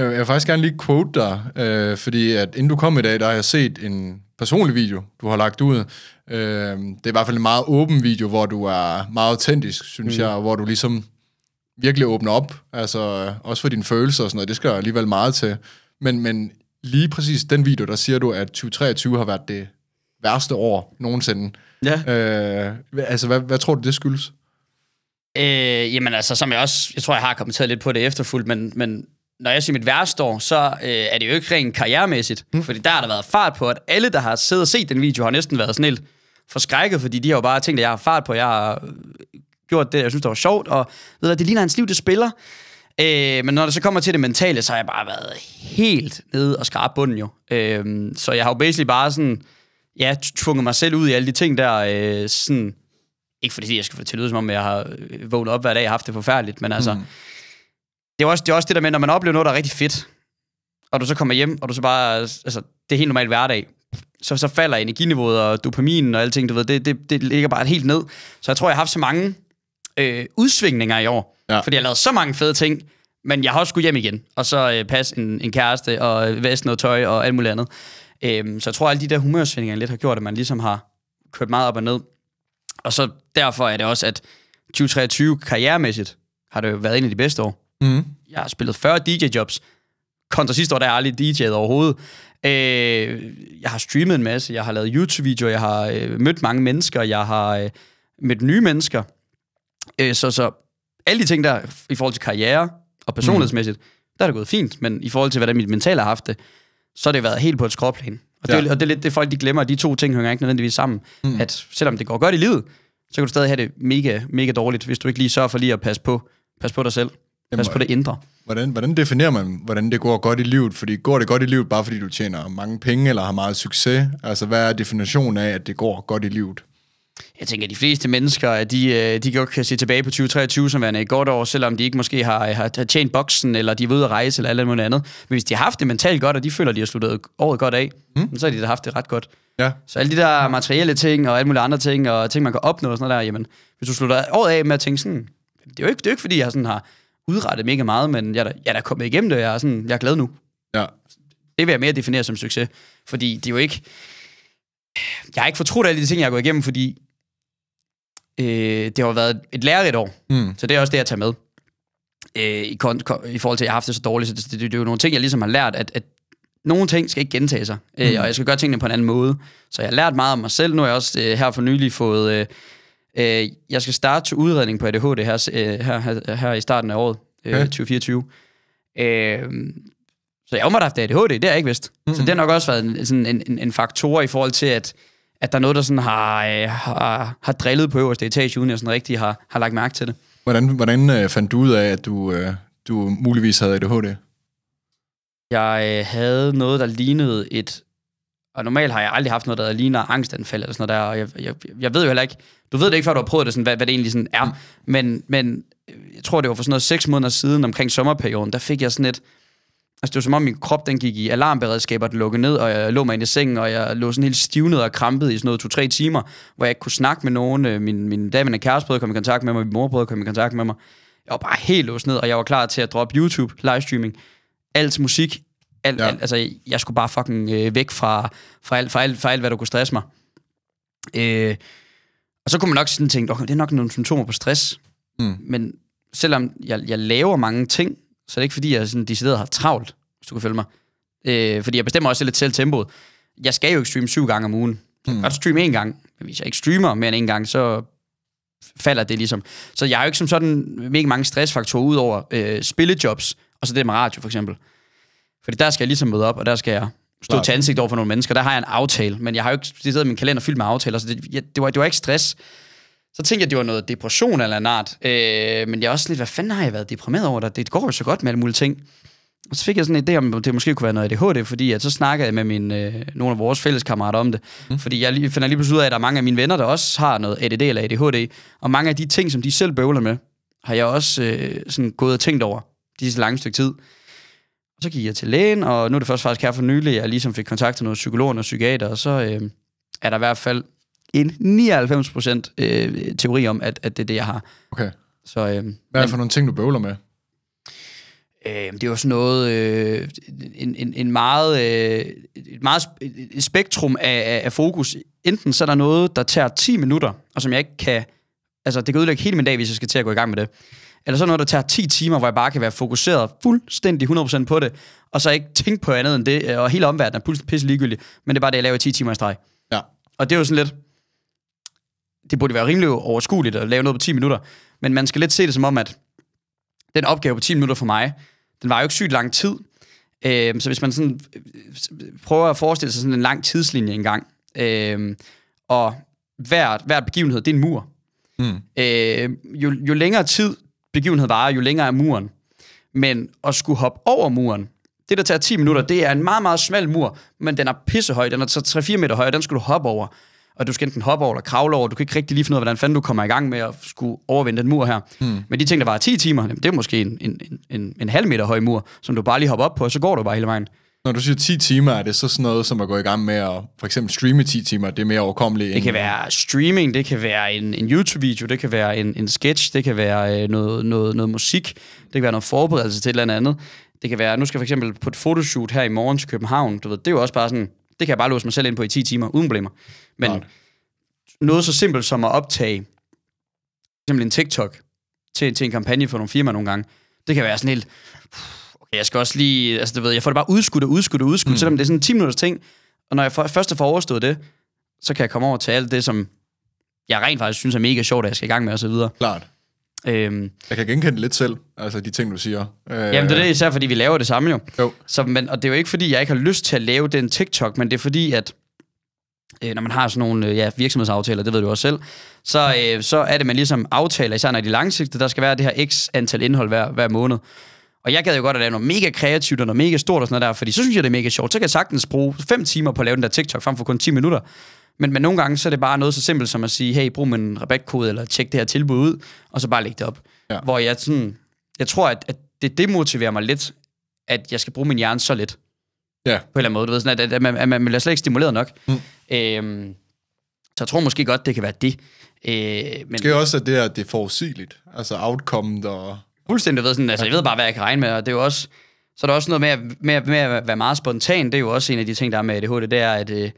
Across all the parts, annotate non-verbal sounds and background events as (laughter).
Øh, jeg vil faktisk gerne lige quote dig, øh, fordi at inden du kom i dag, der har jeg set en personlig video, du har lagt ud. Øh, det er i hvert fald en meget åben video, hvor du er meget autentisk, synes mm. jeg, og hvor du ligesom virkelig åbner op, altså øh, også for dine følelser og sådan noget, det skal jeg alligevel meget til. Men, men lige præcis den video, der siger du, at 2023 har været det værste år nogensinde. Ja. Øh, altså, hvad, hvad tror du, det skyldes? Øh, jamen altså, som jeg også, jeg tror, jeg har kommenteret lidt på det efterfuldt, men, men når jeg siger mit værste år, så øh, er det jo ikke rent karrieremæssigt. Mm. Fordi der har der været fart på, at alle, der har siddet og set den video, har næsten været sådan helt forskrækket, fordi de har jo bare tænkt, at jeg har fart på, jeg har øh, gjort det, jeg synes, det var sjovt, og ved du, det ligner hans liv, det spiller. Øh, men når det så kommer til det mentale, så har jeg bare været helt nede og skrabe bunden jo. Øh, så jeg har jo basically bare sådan, ja, tvunget mig selv ud i alle de ting der, øh, sådan, ikke fordi jeg skal få til at lyde, som om jeg har øh, vågnet op hver dag og haft det forfærdeligt, men altså, mm det er, også, det er også det der med, når man oplever noget, der er rigtig fedt, og du så kommer hjem, og du så bare, altså, det er helt normal hverdag, så, så falder energiniveauet og dopaminen og alting, du ved, det, det, det ligger bare helt ned. Så jeg tror, jeg har haft så mange øh, udsvingninger i år, ja. fordi jeg har lavet så mange fede ting, men jeg har også skulle hjem igen, og så øh, passe en, en kæreste, og vaske noget tøj, og alt muligt andet. Øhm, så jeg tror, at alle de der humørsvingninger lidt har gjort, at man ligesom har kørt meget op og ned. Og så derfor er det også, at 2023 karrieremæssigt har det jo været en af de bedste år. Mm. Jeg har spillet 40 DJ-jobs, kontra sidste år, der er aldrig DJ'et overhovedet. Øh, jeg har streamet en masse, jeg har lavet YouTube-videoer, jeg har øh, mødt mange mennesker, jeg har øh, mødt nye mennesker. Øh, så, så alle de ting der, i forhold til karriere og personlighedsmæssigt, mm. der er det gået fint, men i forhold til, hvordan mit mentale har haft det, så har det været helt på et skråplan. Og det, og det er lidt det, folk de glemmer, at de to ting hænger ikke nødvendigvis sammen. Mm. At selvom det går godt i livet, så kan du stadig have det mega, mega dårligt, hvis du ikke lige sørger for lige at passe på, passe på dig selv. Pas på det indre. Hvordan, hvordan definerer man, hvordan det går godt i livet? Fordi går det godt i livet, bare fordi du tjener mange penge eller har meget succes? Altså, hvad er definitionen af, at det går godt i livet? Jeg tænker, at de fleste mennesker, at de, øh, de godt kan se tilbage på 2023 som værende et godt år, selvom de ikke måske har, har tjent boksen, eller de er ude at rejse, eller alt andet andet. Men hvis de har haft det mentalt godt, og de føler, at de har sluttet året godt af, mm. så har de da haft det ret godt. Ja. Så alle de der materielle ting, og alle mulige andre ting, og ting, man kan opnå og sådan noget der, jamen, hvis du slutter året af med at tænke sådan, det er jo ikke, det er jo ikke fordi, jeg sådan har udrettet mega meget, men jeg er, jeg er da kommet igennem det, og jeg er, sådan, jeg er glad nu. Ja. Det vil jeg mere definere som succes, fordi det er jo ikke... Jeg har ikke fortrudt alle de ting, jeg har gået igennem, fordi øh, det har været et lærerigt år, mm. så det er også det, jeg tager med. Øh, i, kon- kon- I forhold til, at jeg har haft det så dårligt, så det, det, det er jo nogle ting, jeg ligesom har lært, at, at nogle ting skal ikke gentage sig, øh, mm. og jeg skal gøre tingene på en anden måde. Så jeg har lært meget om mig selv. Nu har jeg også øh, her for nylig fået... Øh, Øh, jeg skal starte til udredning på ADHD øh, her, her, her i starten af året, øh, 2024. Øh, så jeg har da haft ADHD, det har jeg ikke vidst. Mm-hmm. Så det har nok også været en, sådan en, en, en faktor i forhold til, at, at der er noget, der sådan har, øh, har, har drillet på øverste etage, uden jeg sådan rigtig har, har lagt mærke til det. Hvordan, hvordan øh, fandt du ud af, at du, øh, du muligvis havde ADHD? Jeg øh, havde noget, der lignede et og normalt har jeg aldrig haft noget, der ligner angstanfald eller sådan noget der, og jeg, jeg, jeg ved jo heller ikke, du ved det ikke, før du har prøvet det, sådan, hvad, hvad det egentlig sådan er, men, men jeg tror, det var for sådan noget seks måneder siden, omkring sommerperioden, der fik jeg sådan et, altså det var som om min krop, den gik i alarmberedskab, og den lukkede ned, og jeg lå mig ind i sengen, og jeg lå sådan helt stivnet og krampet i sådan noget to-tre timer, hvor jeg ikke kunne snakke med nogen, øh, min, min daværende kæreste prøvede at komme i kontakt med mig, min mor prøvede at komme i kontakt med mig, jeg var bare helt låst ned, og jeg var klar til at droppe YouTube, livestreaming, alt musik, alt, ja. alt, altså, jeg skulle bare fucking øh, væk fra, fra, alt, fra, alt, fra alt, hvad der kunne stresse mig. Øh, og så kunne man nok sådan tænke, okay, det er nok nogle symptomer på stress. Mm. Men selvom jeg, jeg laver mange ting, så er det ikke fordi, jeg sådan decideret har travlt, hvis du kan følge mig. Øh, fordi jeg bestemmer også lidt selv tempoet. Jeg skal jo ikke streame syv gange om ugen. Jeg kan mm. godt streame én gang, men hvis jeg ikke streamer mere end én gang, så falder det ligesom. Så jeg har jo ikke som sådan mega mange stressfaktorer ud over øh, spillejobs, og så det med radio for eksempel. Fordi der skal jeg ligesom møde op, og der skal jeg stå Klar. til ansigt over for nogle mennesker. Der har jeg en aftale, men jeg har jo ikke siddet min kalender fyldt med aftaler, så det, jeg, det, var, det var ikke stress. Så tænkte jeg, det var noget depression eller en art. Øh, men jeg er også lidt, hvad fanden har jeg været deprimeret over? Det går jo så godt med alle mulige ting. Og så fik jeg sådan en idé om, at det måske kunne være noget ADHD, fordi at så snakkede jeg med min, øh, nogle af vores fælleskammerater om det. Mm. Fordi jeg finder lige pludselig ud af, at der er mange af mine venner, der også har noget ADD eller ADHD. Og mange af de ting, som de selv bøvler med, har jeg også øh, sådan gået og tænkt over de sidste lange stykke tid. Og så gik jeg til lægen, og nu er det først faktisk her for nylig, jeg ligesom fik kontakt til nogle psykologer og psykiater, og så øh, er der i hvert fald en 99 procent øh, teori om, at, at det er det, jeg har. Okay. Så, øh, Hvad er det men, for nogle ting, du bøvler med? Øh, det er jo sådan noget, øh, en, en, en meget, øh, et meget et spektrum af, af, af fokus. Enten så er der noget, der tager 10 minutter, og som jeg ikke kan, altså det kan ødelægge hele min dag, hvis jeg skal til at gå i gang med det. Eller sådan noget, der tager 10 timer, hvor jeg bare kan være fokuseret fuldstændig 100% på det, og så ikke tænke på andet end det, øh, og hele omverdenen er fuldstændig pisse ligegyldig, men det er bare det, jeg laver i 10 timer i streg. Ja. Og det er jo sådan lidt, det burde være rimelig overskueligt at lave noget på 10 minutter, men man skal lidt se det som om, at den opgave på 10 minutter for mig, den var jo ikke sygt lang tid, øh, så hvis man sådan øh, prøver at forestille sig sådan en lang tidslinje engang, øh, og hvert, hvert begivenhed, det er en mur. Mm. Øh, jo, jo længere tid begivenhed varer, jo længere er muren. Men at skulle hoppe over muren, det der tager 10 minutter, det er en meget, meget smal mur, men den er pissehøj, den er så 3-4 meter høj, og den skal du hoppe over. Og du skal enten hoppe over eller kravle over, du kan ikke rigtig lige finde ud af, hvordan fanden du kommer i gang med at skulle overvinde den mur her. Hmm. Men de ting, der var 10 timer, jamen, det er måske en, en, en, en halv meter høj mur, som du bare lige hopper op på, og så går du bare hele vejen. Når du siger 10 timer, er det så sådan noget, som at gå i gang med at for eksempel streame 10 timer? Det er mere overkommeligt? End... Det kan være streaming, det kan være en, en YouTube-video, det kan være en, en sketch, det kan være øh, noget, noget, noget musik, det kan være noget forberedelse til et eller andet. Det kan være, nu skal jeg for eksempel på et fotoshoot her i morgen til København, du ved, det er jo også bare sådan, det kan jeg bare låse mig selv ind på i 10 timer, uden problemer. Men Godt. noget så simpelt som at optage for eksempel en TikTok til, til en kampagne for nogle firmaer nogle gange, det kan være sådan helt okay, jeg skal også lige, altså du ved, jeg får det bare udskudt og udskudt og udskudt, mm. selvom det er sådan en 10 minutters ting, og når jeg for, først har overstået det, så kan jeg komme over til alt det, som jeg rent faktisk synes er mega sjovt, at jeg skal i gang med osv. Klart. Øhm, jeg kan genkende det lidt selv, altså de ting, du siger. Øh, jamen, det er det især, fordi vi laver det samme jo. jo. Så, men, og det er jo ikke, fordi jeg ikke har lyst til at lave den TikTok, men det er fordi, at øh, når man har sådan nogle øh, ja, virksomhedsaftaler, det ved du også selv, så, øh, så er det, man ligesom aftaler, især når de langsigtede, der skal være det her x antal indhold hver, hver måned. Og jeg gad jo godt at lave noget mega kreativt og noget mega stort og sådan noget der, fordi så synes jeg, det er mega sjovt. Så kan jeg sagtens bruge 5 timer på at lave den der TikTok frem for kun 10 minutter. Men, men nogle gange, så er det bare noget så simpelt som at sige, hey, brug min rabatkode, eller tjek det her tilbud ud, og så bare lægge det op. Ja. Hvor jeg sådan, jeg tror, at, at det demotiverer mig lidt, at jeg skal bruge min hjerne så lidt. Ja. På en eller anden måde, du ved, sådan, at, at, man, at man bliver slet ikke stimuleret nok. Mm. Øhm, så jeg tror måske godt, det kan være det. Øh, men... Det er også, at det, er, at det er forudsigeligt. Altså outcome og fuldstændig ved sådan, altså jeg ved bare, hvad jeg kan regne med, og det er jo også, så er der også noget med at, med, med at være meget spontan, det er jo også en af de ting, der er med ADHD, det er, at øh,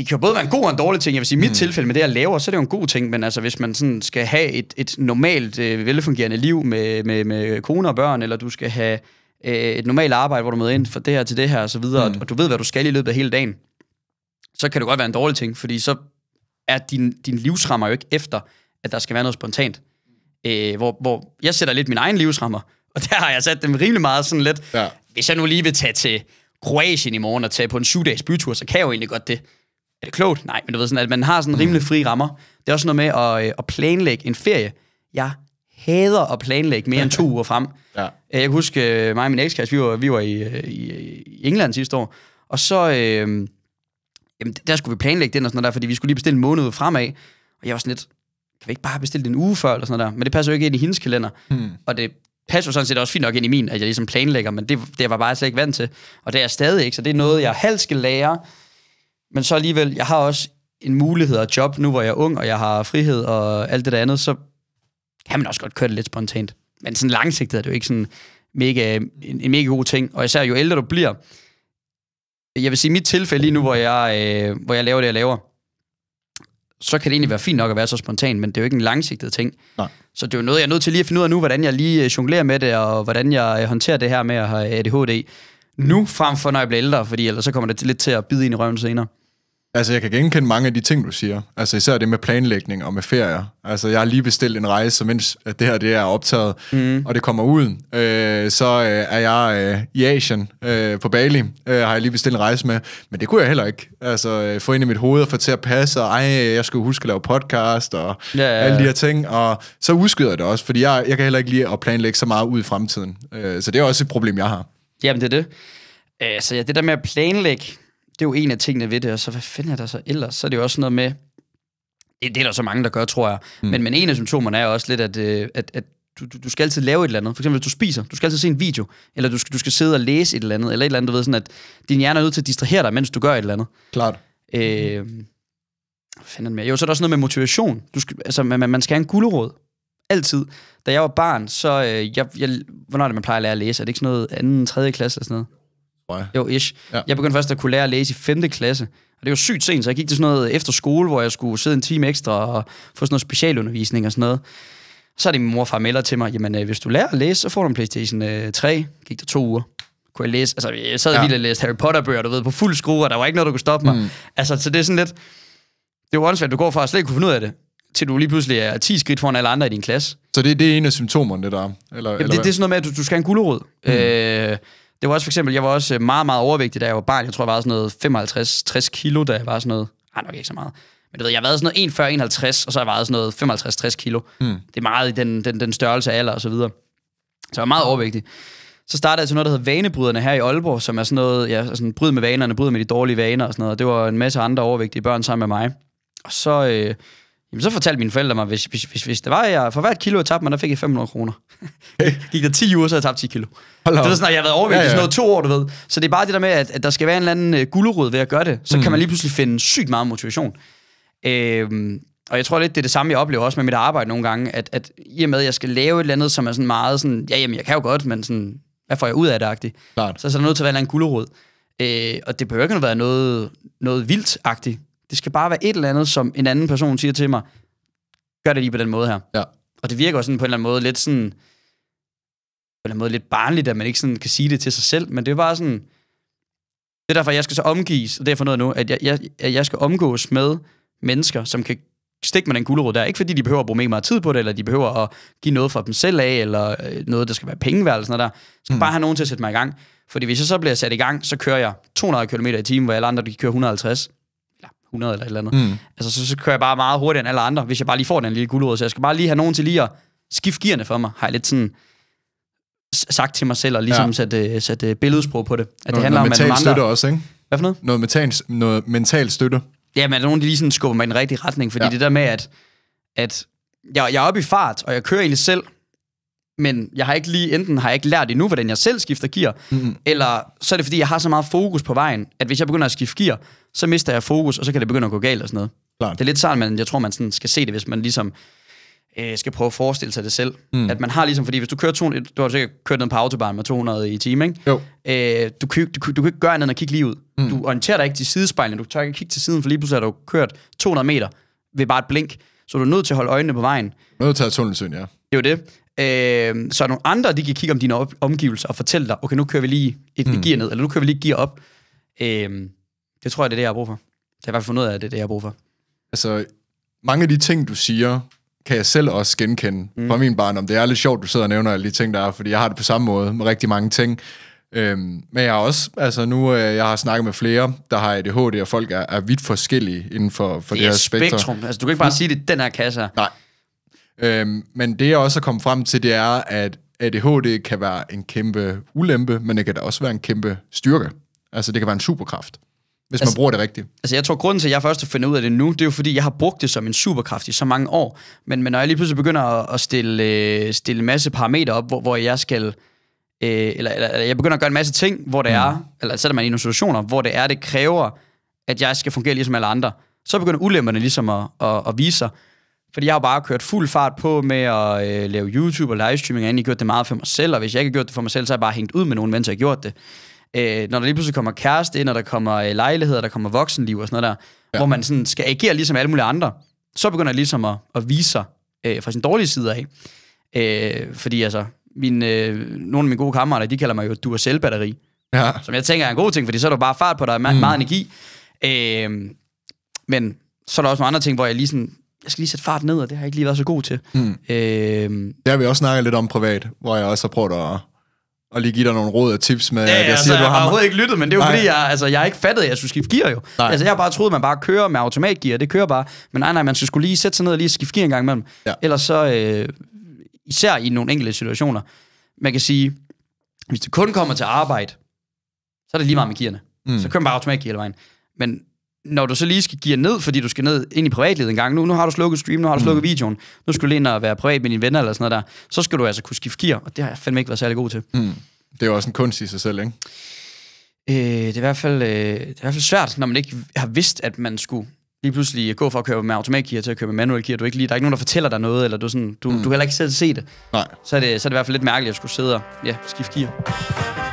det kan jo både være en god og en dårlig ting. Jeg vil sige, i mit mm. tilfælde med det, jeg laver, så er det jo en god ting, men altså, hvis man sådan skal have et, et normalt, øh, velfungerende liv med, med, med kone og børn, eller du skal have øh, et normalt arbejde, hvor du møder ind fra det her til det her, og så videre, mm. og, og du ved, hvad du skal i løbet af hele dagen, så kan det godt være en dårlig ting, fordi så er din, din livsrammer jo ikke efter, at der skal være noget spontant øh, hvor, hvor jeg sætter lidt min egen livsrammer, og der har jeg sat dem rimelig meget sådan lidt. Ja. Hvis jeg nu lige vil tage til Kroatien i morgen og tage på en syv-dages bytur, så kan jeg jo egentlig godt det. Er det klogt? Nej, men du ved sådan, at man har sådan mm. rimelig fri rammer. Det er også noget med at, øh, at planlægge en ferie. Jeg hader at planlægge mere end to (laughs) uger frem. Ja. Øh, jeg kan huske, øh, mig og min ekskæreste, vi var, vi var i, øh, i, i England sidste år, og så, øh, jamen, der skulle vi planlægge den og sådan noget der, fordi vi skulle lige bestille en måned fremad. Og jeg var sådan lidt, kan vi ikke bare have bestilt en uge før, eller sådan noget der? Men det passer jo ikke ind i hendes kalender. Mm. Og det passer jo sådan set også fint nok ind i min, at jeg ligesom planlægger, men det, det var bare slet ikke vant til. Og det er jeg stadig ikke, så det er noget, jeg halvt skal lære. Men så alligevel, jeg har også en mulighed og job, nu hvor jeg er ung, og jeg har frihed og alt det der andet, så kan man også godt køre det lidt spontant. Men sådan langsigtet er det jo ikke sådan mega, en, en mega god ting. Og især jo ældre du bliver, jeg vil sige, mit tilfælde lige nu, hvor jeg, øh, hvor jeg laver det, jeg laver, så kan det egentlig være fint nok at være så spontan, men det er jo ikke en langsigtet ting. Nej. Så det er jo noget, jeg er nødt til lige at finde ud af nu, hvordan jeg lige øh, jonglerer med det, og hvordan jeg øh, håndterer det her med at have ADHD nu, frem for når jeg bliver ældre, fordi ellers så kommer det lidt til at bide ind i røven senere. Altså, jeg kan genkende mange af de ting, du siger. Altså, især det med planlægning og med ferier. Altså, jeg har lige bestilt en rejse, mens øh, det her det er optaget, mm. og det kommer ud. Øh, så øh, er jeg øh, i Asien øh, på Bali, øh, har jeg lige bestilt en rejse med. Men det kunne jeg heller ikke. Altså, øh, få ind i mit hoved og få til at passe, og ej, jeg skulle huske at lave podcast og ja, ja, ja. alle de her ting. Og så udskyder jeg det også, fordi jeg, jeg kan heller ikke lide at planlægge så meget ud i fremtiden. Øh, så det er også et problem, jeg har. Jamen, det er det. Altså, ja, det der med at planlægge, det er jo en af tingene ved det, og så hvad fanden er der så ellers? Så er det jo også noget med, det, det er der så mange, der gør, tror jeg. Mm. Men, men en af symptomerne er også lidt, at, øh, at, at du, du skal altid lave et eller andet. For eksempel, hvis du spiser, du skal altid se en video, eller du skal, du skal sidde og læse et eller andet, eller et eller andet, du ved sådan, at din hjerne er nødt til at distrahere dig, mens du gør et eller andet. Klart. Øh, fanden mere. Jo, så er der også noget med motivation. Du skal, altså, man, man skal have en gulerod. Altid. Da jeg var barn, så... Øh, jeg, jeg, hvornår er det, man plejer at lære at læse? Er det ikke sådan noget anden, tredje klasse eller sådan noget? tror jeg. Jo, ish. Ja. Jeg begyndte først at kunne lære at læse i 5. klasse. Og det var sygt sent, så jeg gik til sådan noget efter skole, hvor jeg skulle sidde en time ekstra og få sådan noget specialundervisning og sådan noget. Så er det min mor og far melder til mig, jamen øh, hvis du lærer at læse, så får du en Playstation 3. Øh, gik der to uger kunne jeg læse, altså jeg sad ja. lige og læste Harry Potter-bøger, du ved, på fuld skrue, og der var ikke noget, der kunne stoppe mig. Mm. Altså, så det er sådan lidt, det er jo at du går fra at slet ikke kunne finde ud af det, til du lige pludselig er 10 skridt foran alle andre i din klasse. Så det, det er en af symptomerne, det der? Eller, Jamen, eller det, det er sådan noget med, at du, du skal have en gulerod. Mm. Øh, det var også for eksempel, jeg var også øh, meget, meget overvægtig, da jeg var barn. Jeg tror, jeg var sådan noget 55-60 kilo, da jeg var sådan noget... Ej, nok ikke så meget. Men du ved, jeg var sådan noget 40, 51 og så har jeg vejet sådan noget 55-60 kilo. Mm. Det er meget i den, den, den størrelse af alder og så videre. Så jeg var meget overvægtig. Så startede jeg til noget, der hedder Vanebryderne her i Aalborg, som er sådan noget, ja, sådan bryd med vanerne, bryd med de dårlige vaner og sådan noget. Det var en masse andre overvægtige børn sammen med mig. Og så, øh, Jamen, så fortalte mine forældre mig, hvis, hvis, hvis, hvis det var, jeg for hvert kilo, jeg tabte mig, der fik jeg 500 kroner. Hey. (laughs) Gik der 10 uger, så jeg tabte 10 kilo. Hello. det er sådan, jeg har været overvægtig ja, ja. sådan noget to år, du ved. Så det er bare det der med, at, at der skal være en eller anden øh, ved at gøre det. Så mm. kan man lige pludselig finde sygt meget motivation. Øhm, og jeg tror lidt, det er det samme, jeg oplever også med mit arbejde nogle gange, at, at i og med, at jeg skal lave et eller andet, som er sådan meget sådan, ja, jamen, jeg kan jo godt, men sådan, hvad får jeg ud af det, så, så er der nødt til at være en eller anden gulderod. Øh, og det behøver ikke at være noget, noget vildt-agtigt. Det skal bare være et eller andet, som en anden person siger til mig, gør det lige på den måde her. Ja. Og det virker også sådan på en eller anden måde lidt sådan, på en eller anden måde lidt barnligt, at man ikke sådan kan sige det til sig selv, men det er bare sådan, det er derfor, jeg skal så omgives, og det er for noget nu, at jeg, jeg, jeg skal omgås med mennesker, som kan stikke med den gulerod der. Ikke fordi de behøver at bruge mega meget tid på det, eller de behøver at give noget fra dem selv af, eller øh, noget, der skal være pengeværd, eller sådan noget der. Jeg skal mm. bare have nogen til at sætte mig i gang. Fordi hvis jeg så bliver sat i gang, så kører jeg 200 km i timen, hvor alle andre de kører 150. 100 eller et eller andet. Mm. Altså, så, så kører jeg bare meget hurtigere end alle andre, hvis jeg bare lige får den lille guldråd. Så jeg skal bare lige have nogen til lige at skifte gearne for mig, har jeg lidt sådan sagt til mig selv, og ligesom ja. sat, uh, øh, sat uh, øh, billedsprog på det. At noget, det handler noget om, at mental støtte også, ikke? Hvad for noget? Noget mental, noget mental støtte. Ja, men er nogen, der lige sådan skubber mig i den rigtige retning, fordi ja. det der med, at, at jeg, jeg er oppe i fart, og jeg kører egentlig selv, men jeg har ikke lige, enten har jeg ikke lært endnu, hvordan jeg selv skifter gear, mm. eller så er det, fordi jeg har så meget fokus på vejen, at hvis jeg begynder at skifte gear, så mister jeg fokus, og så kan det begynde at gå galt og sådan noget. Klar. Det er lidt sådan, men jeg tror, man sådan skal se det, hvis man ligesom øh, skal prøve at forestille sig det selv. Mm. At man har ligesom, fordi hvis du kører 200, du har sikkert kørt ned på autobahn med 200 i time, ikke? Jo. Øh, du, kan, du, du kan ikke gøre andet end at kigge lige ud. Mm. Du orienterer dig ikke til sidespejlene, du tør ikke kigge til siden, for lige pludselig har du kørt 200 meter ved bare et blink, så du er nødt til at holde øjnene på vejen. Nødt til at have tunnelsyn, ja. Det er jo det. Øh, så nogle andre, de kan kigge om dine op- omgivelser og fortælle dig, okay, nu kører vi lige et mm. gear ned, eller nu kører vi lige gear op. Øh, det tror jeg, det er det, jeg har brug for. Det har i hvert fald fundet ud af, at det er det, jeg har brug for. Altså, mange af de ting, du siger, kan jeg selv også genkende mm. fra min barndom. Det er lidt sjovt, du sidder og nævner alle de ting, der er, fordi jeg har det på samme måde med rigtig mange ting. Øhm, men jeg har også, altså nu, øh, jeg har snakket med flere, der har ADHD, og folk er, er vidt forskellige inden for, for det, det her spektrum. spektrum. Altså, du kan ikke bare mm. sige, det den her kasse. Nej, Øhm, men det, jeg også er kommet frem til, det er, at ADHD kan være en kæmpe ulempe, men det kan da også være en kæmpe styrke. Altså, det kan være en superkraft, hvis altså, man bruger det rigtigt. Altså, jeg tror, grunden til, at jeg først har fundet ud af det nu, det er jo, fordi jeg har brugt det som en superkraft i så mange år. Men, men når jeg lige pludselig begynder at, stille, øh, stille en masse parametre op, hvor, hvor jeg skal... Øh, eller, eller, jeg begynder at gøre en masse ting, hvor det mm. er... Eller sætter man i nogle situationer, hvor det er, det kræver, at jeg skal fungere ligesom alle andre. Så begynder ulemmerne ligesom at, at, at vise sig. Fordi jeg har bare kørt fuld fart på med at øh, lave YouTube og livestreaming, og jeg har gjort det meget for mig selv, og hvis jeg ikke har gjort det for mig selv, så har jeg bare hængt ud med nogen, mens jeg har gjort det. Øh, når der lige pludselig kommer kæreste ind, og der kommer øh, lejligheder, der kommer voksenliv og sådan noget der, ja. hvor man sådan skal agere ligesom alle mulige andre, så begynder jeg ligesom at, at vise sig øh, fra sin dårlige side af. Øh, fordi altså, min, øh, nogle af mine gode kammerater, de kalder mig jo du er selvbatteri. Ja. Som jeg tænker er en god ting, fordi så er der bare fart på, dig, meget, mm. meget energi. Øh, men så er der også nogle andre ting, hvor jeg lige sådan jeg skal lige sætte fart ned, og det har jeg ikke lige været så god til. Mm. Øh, det har vi også snakket lidt om privat, hvor jeg også har prøvet at, at lige give dig nogle råd og tips med, ja, at jeg altså, siger, at du har... Jeg har overhovedet ikke lyttet, men det er jo fordi, jeg, altså, jeg har ikke fattet, at jeg skulle skifte gear jo. Nej. Altså, jeg har bare troet, man bare kører med automatgear, det kører bare. Men nej, nej, man skulle lige sætte sig ned og lige skifte gear en gang imellem. Ja. Ellers så, øh, især i nogle enkelte situationer, man kan sige, hvis du kun kommer til arbejde, så er det lige meget med gearne. Mm. Så kører man bare automatgear hele vejen. Men når du så lige skal give ned, fordi du skal ned ind i privatlivet en gang, nu, nu har du slukket stream, nu har du mm. slukket mm. videoen, nu skal du ind og være privat med dine venner eller sådan noget der, så skal du altså kunne skifte gear, og det har jeg fandme ikke været særlig god til. Mm. Det er jo også en kunst i sig selv, ikke? Øh, det, er i hvert fald, øh, det er i hvert fald svært, når man ikke har vidst, at man skulle lige pludselig gå fra at køre med automatgear til at køre med manuel gear. Du er ikke lige, der er ikke nogen, der fortæller dig noget, eller du, sådan, du, mm. du kan heller ikke selv se det. Nej. Så er det, så er det i hvert fald lidt mærkeligt at skulle sidde og ja, skifte gear.